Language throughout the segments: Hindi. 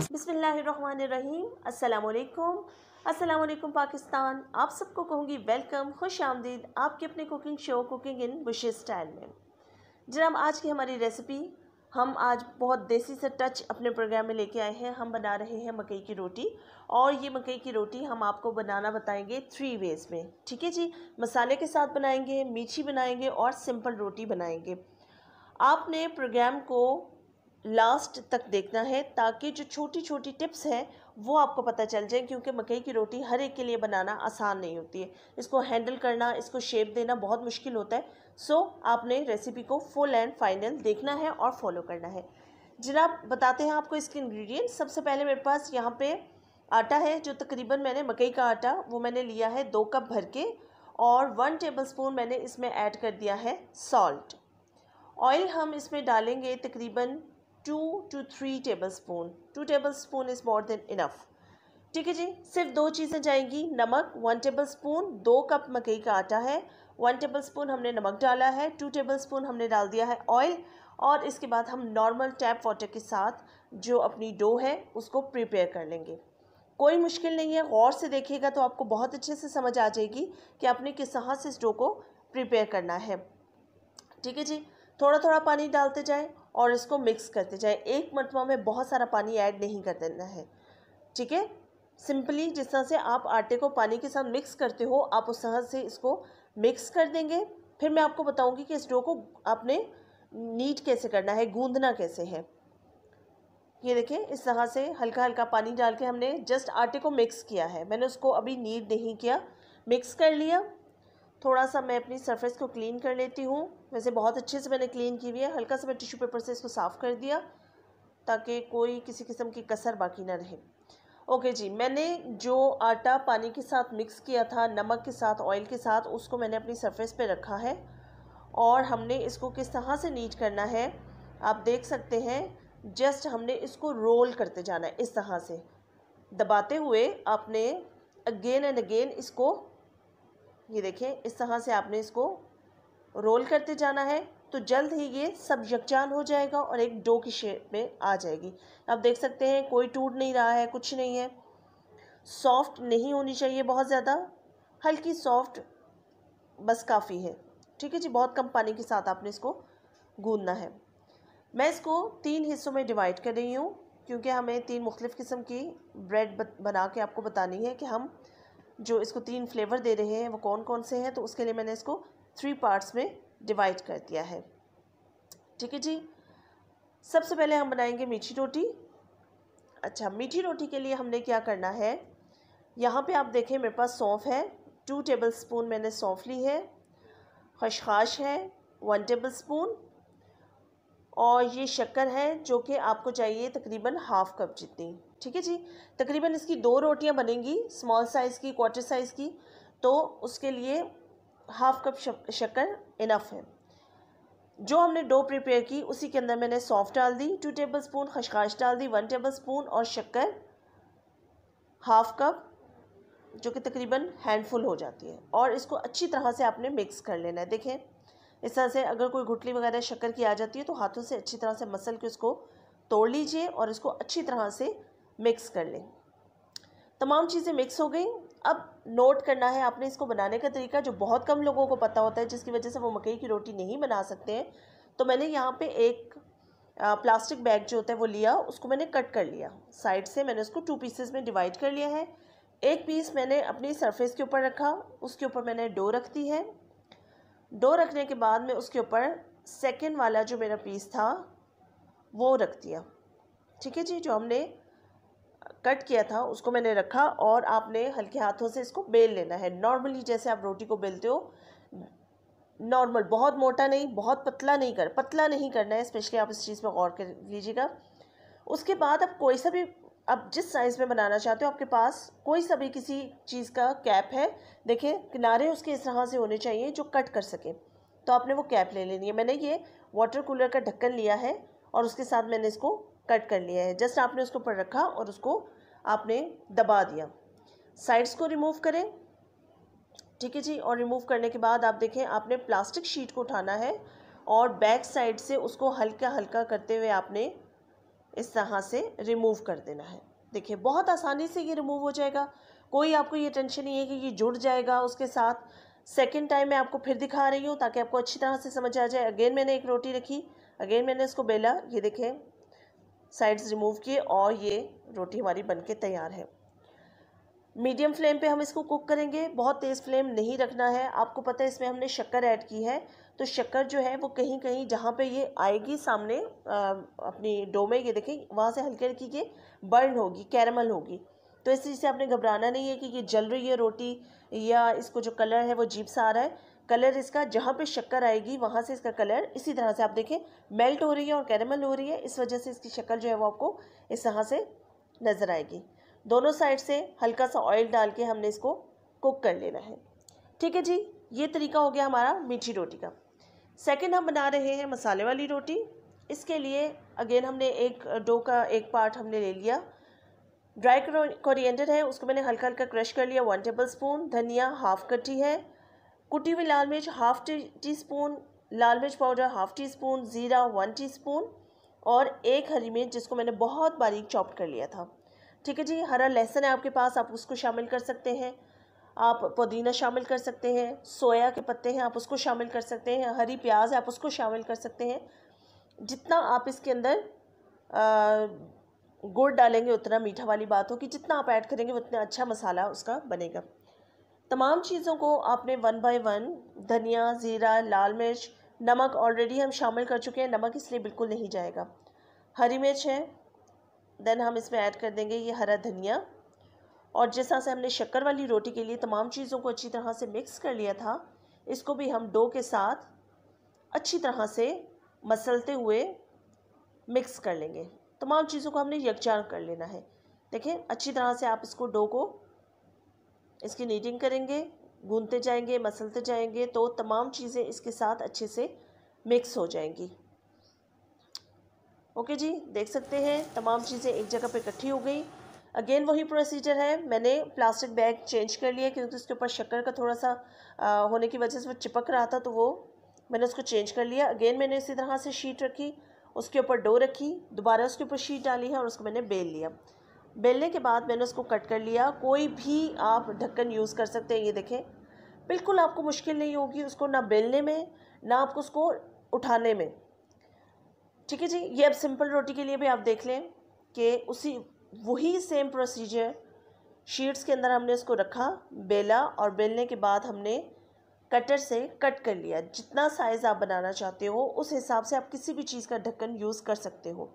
अस्सलाम वालेकुम अस्सलाम वालेकुम पाकिस्तान आप सबको कहूँगी वेलकम खुश आमदीद आपके अपने cooking show cooking in bush style में जनाब आज की हमारी रेसिपी हम आज बहुत देसी से टच अपने प्रोग्राम में लेके आए हैं हम बना रहे हैं मकई की रोटी और ये मकई की रोटी हम आपको बनाना बताएंगे थ्री वेज़ में ठीक है जी मसाले के साथ बनाएंगे मीठी बनाएंगे और सिंपल रोटी बनाएंगे आपने प्रोग्राम को लास्ट तक देखना है ताकि जो छोटी छोटी टिप्स हैं वो आपको पता चल जाए क्योंकि मकई की रोटी हर एक के लिए बनाना आसान नहीं होती है इसको हैंडल करना इसको शेप देना बहुत मुश्किल होता है सो आपने रेसिपी को फुल एंड फाइनल देखना है और फॉलो करना है जनाब बताते हैं आपको इसके इंग्रेडिएंट्स सबसे पहले मेरे पास यहाँ पे आटा है जो तकरीबन मैंने मकई का आटा वो मैंने लिया है दो कप भर के और वन टेबल स्पून मैंने इसमें ऐड कर दिया है सॉल्ट ऑयल हम इसमें डालेंगे तकरीबन two two three tablespoon two tablespoon is more than enough ठीक है जी सिर्फ दो चीज़ें जाएंगी नमक वन टेबल स्पून दो कप मकई का आटा है वन टेबल स्पून हमने नमक डाला है टू टेबल स्पून हमने डाल दिया है ऑयल और इसके बाद हम नॉर्मल टैप वाटर के साथ जो अपनी डो है उसको प्रिपेयर कर लेंगे कोई मुश्किल नहीं है गौर से देखिएगा तो आपको बहुत अच्छे से समझ आ जाएगी कि आपने किस तरह से इस डो को प्रिपेयर करना है ठीक है जी थोड़ा थोड़ा पानी डालते जाएँ और इसको मिक्स करते जाएं एक मरतबा में बहुत सारा पानी ऐड नहीं कर देना है ठीक है सिंपली जिस तरह से आप आटे को पानी के साथ मिक्स करते हो आप उस तरह से इसको मिक्स कर देंगे फिर मैं आपको बताऊंगी कि इस डो को आपने नीट कैसे करना है गूंदना कैसे है ये देखें इस तरह से हल्का हल्का पानी डाल के हमने जस्ट आटे को मिक्स किया है मैंने उसको अभी नीट नहीं किया मिक्स कर लिया थोड़ा सा मैं अपनी सरफेस को क्लीन कर लेती हूँ वैसे बहुत अच्छे से मैंने क्लीन की हुई है हल्का सा मैं टिश्यू पेपर से इसको साफ़ कर दिया ताकि कोई किसी किस्म की कसर बाकी ना रहे ओके जी मैंने जो आटा पानी के साथ मिक्स किया था नमक के साथ ऑयल के साथ उसको मैंने अपनी सरफेस पे रखा है और हमने इसको किस तरह से नीट करना है आप देख सकते हैं जस्ट हमने इसको रोल करते जाना है इस तरह से दबाते हुए आपने अगेन एंड अगेन इसको ये देखें इस तरह से आपने इसको रोल करते जाना है तो जल्द ही ये सब यकजान हो जाएगा और एक डो की शेप में आ जाएगी आप देख सकते हैं कोई टूट नहीं रहा है कुछ नहीं है सॉफ्ट नहीं होनी चाहिए बहुत ज़्यादा हल्की सॉफ्ट बस काफ़ी है ठीक है जी बहुत कम पानी के साथ आपने इसको गूंदना है मैं इसको तीन हिस्सों में डिवाइड कर रही हूँ क्योंकि हमें तीन मुख्तफ़ किस्म की ब्रेड बना के आपको बतानी है कि हम जो इसको तीन फ्लेवर दे रहे हैं वो कौन कौन से हैं तो उसके लिए मैंने इसको थ्री पार्ट्स में डिवाइड कर दिया है ठीक है जी सबसे पहले हम बनाएंगे मीठी रोटी अच्छा मीठी रोटी के लिए हमने क्या करना है यहाँ पे आप देखें मेरे पास सौंफ है टू टेबल स्पून मैंने सौंफ ली है खशखाश है वन टेबल स्पून और ये शक्कर है जो कि आपको चाहिए तकरीबन हाफ़ कप जितनी ठीक है जी तकरीबन इसकी दो रोटियां बनेंगी स्मॉल साइज़ की क्वार्टर साइज़ की तो उसके लिए हाफ कप शक्कर इनफ है जो हमने डो प्रिपेयर की उसी के अंदर मैंने सॉफ्ट डाल दी टू टेबल स्पून खशखाश डाल दी वन टेबल स्पून और शक्कर हाफ कप जो कि तकरीबन हैंडफुल हो जाती है और इसको अच्छी तरह से आपने मिक्स कर लेना है देखें इस तरह से अगर कोई घुटली वगैरह शक्कर की आ जाती है तो हाथों से अच्छी तरह से मसल के उसको तोड़ लीजिए और इसको अच्छी तरह से मिक्स कर लें तमाम चीज़ें मिक्स हो गई अब नोट करना है आपने इसको बनाने का तरीका जो बहुत कम लोगों को पता होता है जिसकी वजह से वो मकई की रोटी नहीं बना सकते हैं तो मैंने यहाँ पे एक प्लास्टिक बैग जो होता है वो लिया उसको मैंने कट कर लिया साइड से मैंने उसको टू पीसेस में डिवाइड कर लिया है एक पीस मैंने अपनी सरफेस के ऊपर रखा उसके ऊपर मैंने डो रख दी है डो रखने के बाद मैं उसके ऊपर सेकेंड वाला जो मेरा पीस था वो रख दिया ठीक है जी जो हमने कट किया था उसको मैंने रखा और आपने हल्के हाथों से इसको बेल लेना है नॉर्मली जैसे आप रोटी को बेलते हो नॉर्मल बहुत मोटा नहीं बहुत पतला नहीं कर पतला नहीं करना है स्पेशली आप इस चीज़ पर गौर कर लीजिएगा उसके बाद आप कोई सा भी आप जिस साइज़ में बनाना चाहते हो आपके पास कोई सा भी किसी चीज़ का कैप है देखें किनारे उसके इस तरह से होने चाहिए जो कट कर सके तो आपने वो कैप ले लेनी है मैंने ये वाटर कूलर का ढक्कन लिया है और उसके साथ मैंने इसको कट कर लिया है जस्ट आपने उसके ऊपर रखा और उसको आपने दबा दिया साइड्स को रिमूव करें ठीक है जी और रिमूव करने के बाद आप देखें आपने प्लास्टिक शीट को उठाना है और बैक साइड से उसको हल्का हल्का करते हुए आपने इस तरह से रिमूव कर देना है देखिए बहुत आसानी से ये रिमूव हो जाएगा कोई आपको ये टेंशन नहीं है कि ये जुड़ जाएगा उसके साथ सेकेंड टाइम मैं आपको फिर दिखा रही हूँ ताकि आपको अच्छी तरह से समझ आ जाए अगेन मैंने एक रोटी रखी अगेन मैंने इसको बेला ये देखें साइड्स रिमूव किए और ये रोटी हमारी बन के तैयार है मीडियम फ्लेम पे हम इसको कुक करेंगे बहुत तेज़ फ्लेम नहीं रखना है आपको पता है इसमें हमने शक्कर ऐड की है तो शक्कर जो है वो कहीं कहीं जहाँ पे ये आएगी सामने आ, अपनी डो में ये देखें वहाँ से हल्की हल्की ये बर्न होगी कैरमल होगी तो इस चीज़ से आपने घबराना नहीं है कि ये जल रही है रोटी या इसको जो कलर है वो जीप सा आ रहा है कलर इसका जहाँ पे शक्कर आएगी वहाँ से इसका कलर इसी तरह से आप देखें मेल्ट हो रही है और कैरेमल हो रही है इस वजह से इसकी शक्ल जो है वो आपको इस तरह से नज़र आएगी दोनों साइड से हल्का सा ऑयल डाल के हमने इसको कुक कर लेना है ठीक है जी ये तरीका हो गया हमारा मीठी रोटी का सेकेंड हम बना रहे हैं मसाले वाली रोटी इसके लिए अगेन हमने एक डो का एक पार्ट हमने ले लिया ड्राई कोरिएंडर है उसको मैंने हल्का हल्का क्रश कर लिया वन टेबल स्पून धनिया हाफ कटी है कुटी हुई लाल मिर्च हाफ टी स्पून लाल मिर्च पाउडर हाफ टी स्पून ज़ीरा वन टी स्पून और एक हरी मिर्च जिसको मैंने बहुत बारीक चॉप कर लिया था ठीक है जी हरा लहसुन है आपके पास आप उसको शामिल कर सकते हैं आप पुदीना शामिल कर सकते हैं सोया के पत्ते हैं आप उसको शामिल कर सकते हैं हरी प्याज है आप उसको शामिल कर सकते हैं जितना आप इसके अंदर गुड़ डालेंगे उतना मीठा वाली बात हो कि जितना आप ऐड करेंगे उतना अच्छा मसाला उसका बनेगा तमाम चीज़ों को आपने वन बाय वन धनिया ज़ीरा लाल मिर्च नमक ऑलरेडी हम शामिल कर चुके हैं नमक इसलिए बिल्कुल नहीं जाएगा हरी मिर्च है देन हम इसमें ऐड कर देंगे ये हरा धनिया और जिस तरह से हमने शक्कर वाली रोटी के लिए तमाम चीज़ों को अच्छी तरह से मिक्स कर लिया था इसको भी हम डो के साथ अच्छी तरह से मसलते हुए मिक्स कर लेंगे तमाम चीज़ों को हमने यकजान कर लेना है देखें अच्छी तरह से आप इसको डो को इसकी नीडिंग करेंगे गूंदते जाएंगे मसलते जाएंगे तो तमाम चीज़ें इसके साथ अच्छे से मिक्स हो जाएंगी ओके जी देख सकते हैं तमाम चीज़ें एक जगह पर इकट्ठी हो गई अगेन वही प्रोसीजर है मैंने प्लास्टिक बैग चेंज कर लिया क्योंकि उसके ऊपर शक्कर का थोड़ा सा आ, होने की वजह से वो चिपक रहा था तो वो मैंने उसको चेंज कर लिया अगेन मैंने इसी तरह से शीट रखी उसके ऊपर डो रखी दोबारा उसके ऊपर शीट डाली है और उसको मैंने बेल लिया बेलने के बाद मैंने उसको कट कर लिया कोई भी आप ढक्कन यूज़ कर सकते हैं ये देखें बिल्कुल आपको मुश्किल नहीं होगी उसको ना बेलने में ना आपको उसको उठाने में ठीक है जी ये अब सिंपल रोटी के लिए भी आप देख लें कि उसी वही सेम प्रोसीजर शीट्स के अंदर हमने उसको रखा बेला और बेलने के बाद हमने कटर से कट कर लिया जितना साइज़ आप बनाना चाहते हो उस हिसाब से आप किसी भी चीज़ का ढक्कन यूज़ कर सकते हो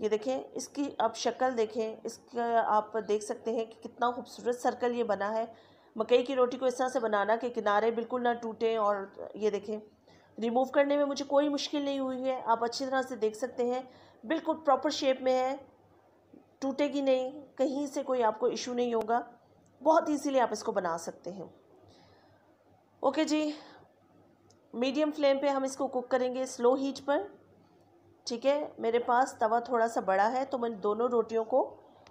ये देखें इसकी आप शक्ल देखें इसका आप देख सकते हैं कि कितना खूबसूरत सर्कल ये बना है मकई की रोटी को इस तरह से बनाना कि किनारे बिल्कुल ना टूटें और ये देखें रिमूव करने में मुझे कोई मुश्किल नहीं हुई है आप अच्छी तरह से देख सकते हैं बिल्कुल प्रॉपर शेप में है टूटेगी नहीं कहीं से कोई आपको इशू नहीं होगा बहुत ईजीली आप इसको बना सकते हैं ओके जी मीडियम फ्लेम पे हम इसको कुक करेंगे स्लो हीट पर ठीक है मेरे पास तवा थोड़ा सा बड़ा है तो मैं दोनों रोटियों को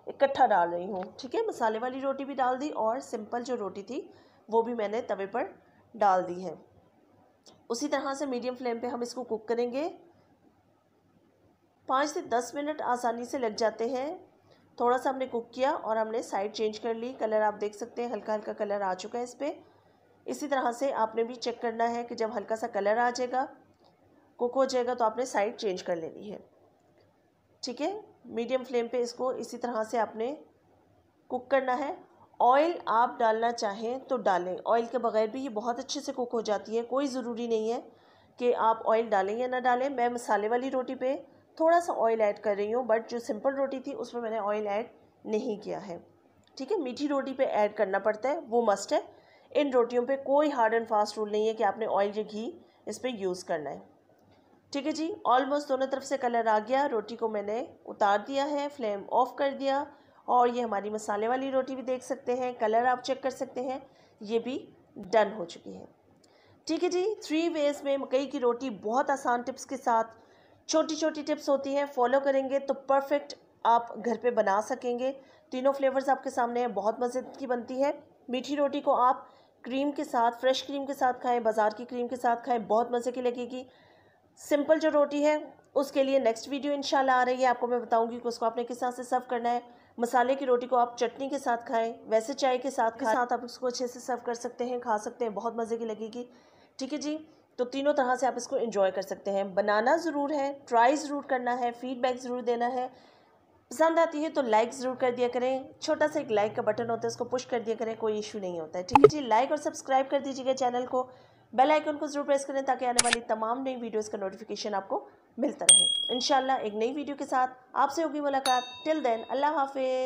इकट्ठा डाल रही हूँ ठीक है मसाले वाली रोटी भी डाल दी और सिंपल जो रोटी थी वो भी मैंने तवे पर डाल दी है उसी तरह से मीडियम फ्लेम पे हम इसको कुक करेंगे पाँच से दस मिनट आसानी से लग जाते हैं थोड़ा सा हमने कुक किया और हमने साइड चेंज कर ली कलर आप देख सकते हैं हल्का हल्का कलर आ चुका है इस पर इसी तरह से आपने भी चेक करना है कि जब हल्का सा कलर आ जाएगा कुक हो जाएगा तो आपने साइड चेंज कर लेनी है ठीक है मीडियम फ्लेम पे इसको इसी तरह से आपने कुक करना है ऑयल आप डालना चाहें तो डालें ऑयल के बगैर भी ये बहुत अच्छे से कुक हो जाती है कोई ज़रूरी नहीं है कि आप ऑयल डालें या ना डालें मैं मसाले वाली रोटी पे थोड़ा सा ऑयल ऐड कर रही हूँ बट जो सिंपल रोटी थी उसमें मैंने ऑयल ऐड नहीं किया है ठीक है मीठी रोटी पे ऐड करना पड़ता है वो मस्ट है इन रोटियों पे कोई हार्ड एंड फास्ट रूल नहीं है कि आपने ऑयल या घी इस पर यूज़ करना है ठीक है जी ऑलमोस्ट दोनों तरफ से कलर आ गया रोटी को मैंने उतार दिया है फ्लेम ऑफ कर दिया और ये हमारी मसाले वाली रोटी भी देख सकते हैं कलर आप चेक कर सकते हैं ये भी डन हो चुकी है ठीक है जी थ्री वेज में मकई की रोटी बहुत आसान टिप्स के साथ छोटी छोटी टिप्स होती हैं फॉलो करेंगे तो परफेक्ट आप घर पे बना सकेंगे तीनों फ्लेवर्स आपके सामने हैं बहुत मज़े की बनती है मीठी रोटी को आप क्रीम के साथ फ्रेश क्रीम के साथ खाएं बाज़ार की क्रीम के साथ खाएं बहुत मज़े की लगेगी सिंपल जो रोटी है उसके लिए नेक्स्ट वीडियो इंशाल्लाह आ रही है आपको मैं बताऊंगी कि उसको आपने किस तरह से सर्व करना है मसाले की रोटी को आप चटनी के साथ खाएं वैसे चाय के साथ खाएं साथ आप उसको अच्छे से सर्व कर सकते हैं खा सकते हैं बहुत मज़े की लगेगी ठीक है जी तो तीनों तरह से आप इसको इन्जॉय कर सकते हैं बनाना ज़रूर है ट्राई ज़रूर करना है फीडबैक ज़रूर देना है पसंद आती है तो लाइक ज़रूर कर दिया करें छोटा सा एक लाइक का बटन होता है उसको पुश कर दिया करें कोई इशू नहीं होता है ठीक है जी लाइक और सब्सक्राइब कर दीजिएगा चैनल को बेल आइकन को जरूर प्रेस करें ताकि आने वाली तमाम नई वीडियोज़ का नोटिफिकेशन आपको मिलता रहे इन एक नई वीडियो के साथ आपसे होगी मुलाकात टिल देन अल्लाह हाफिज़